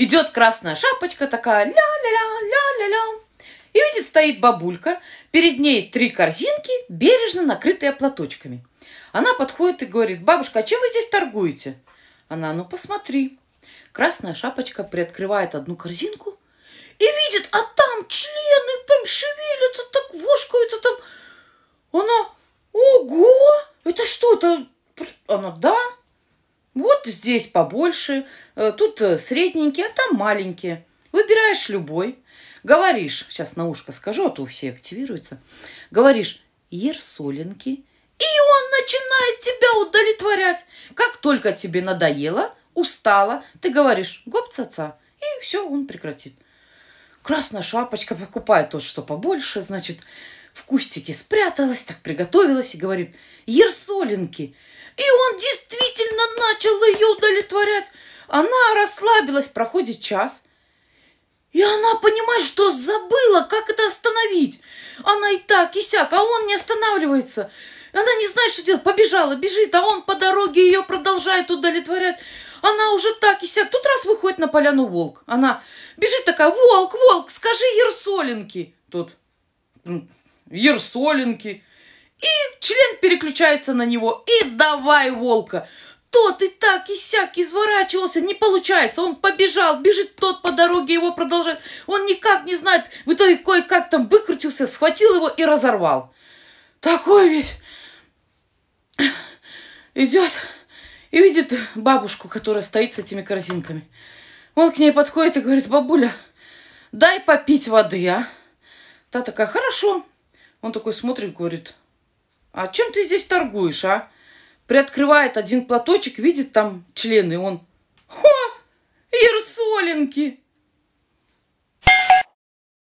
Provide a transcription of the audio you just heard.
Идет красная шапочка такая, ля-ля-ля-ля-ля-ля. И видит, стоит бабулька, перед ней три корзинки, бережно накрытые платочками. Она подходит и говорит, бабушка, а чем вы здесь торгуете? Она, ну посмотри. Красная шапочка приоткрывает одну корзинку и видит, а там члены прям шевелятся, так вошкаются там. Она, ого, это что, это... Она, да, Тут здесь побольше, э, тут э, средненькие, а там маленькие. Выбираешь любой. Говоришь, сейчас на ушко скажу, а то все активируются. Говоришь, ерсолинки. И он начинает тебя удовлетворять. Как только тебе надоело, устала, ты говоришь, гоп цаца. И все, он прекратит. Красная шапочка покупает тот, что побольше, значит, в кустике спряталась, так приготовилась и говорит «Ерсолинки!» И он действительно начал ее удовлетворять. Она расслабилась, проходит час. И она понимает, что забыла, как это остановить. Она и так, и сяк, а он не останавливается. Она не знает, что делать. Побежала, бежит, а он по дороге ее продолжает удовлетворять. Она уже так и сяк. Тут раз выходит на поляну волк. Она бежит такая, волк, волк, скажи Ерсолинки. Тут Ерсоленки. И член переключается на него. И давай, волка. Тот и так, и сяк изворачивался, не получается. Он побежал, бежит тот по дороге, его продолжает. Он никак не знает. В итоге кое-как там выкрутился, схватил его и разорвал. Такой весь идет и видит бабушку, которая стоит с этими корзинками. Он к ней подходит и говорит, бабуля, дай попить воды, а? Та такая, хорошо. Он такой смотрит, говорит, а чем ты здесь торгуешь, а? Приоткрывает один платочек, видит там члены, и он, хо, ерсоленки!